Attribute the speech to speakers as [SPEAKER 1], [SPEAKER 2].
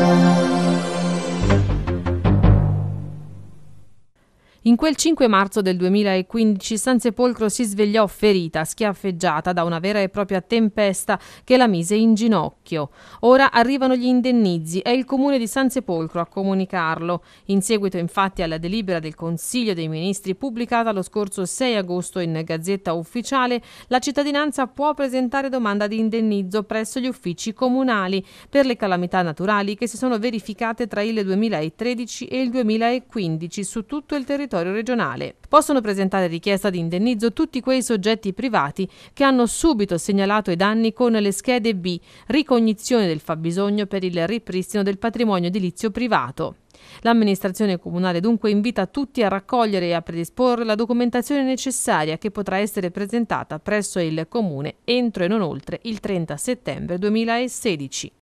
[SPEAKER 1] Thank you. In quel 5 marzo del 2015 San Sepolcro si svegliò ferita, schiaffeggiata da una vera e propria tempesta che la mise in ginocchio. Ora arrivano gli indennizi, è il comune di San Sepolcro a comunicarlo. In seguito infatti alla delibera del Consiglio dei Ministri pubblicata lo scorso 6 agosto in Gazzetta Ufficiale, la cittadinanza può presentare domanda di indennizzo presso gli uffici comunali per le calamità naturali che si sono verificate tra il 2013 e il 2015 su tutto il territorio territorio regionale. Possono presentare richiesta di indennizzo tutti quei soggetti privati che hanno subito segnalato i danni con le schede B, ricognizione del fabbisogno per il ripristino del patrimonio edilizio privato. L'amministrazione comunale dunque invita tutti a raccogliere e a predisporre la documentazione necessaria che potrà essere presentata presso il comune entro e non oltre il 30 settembre 2016.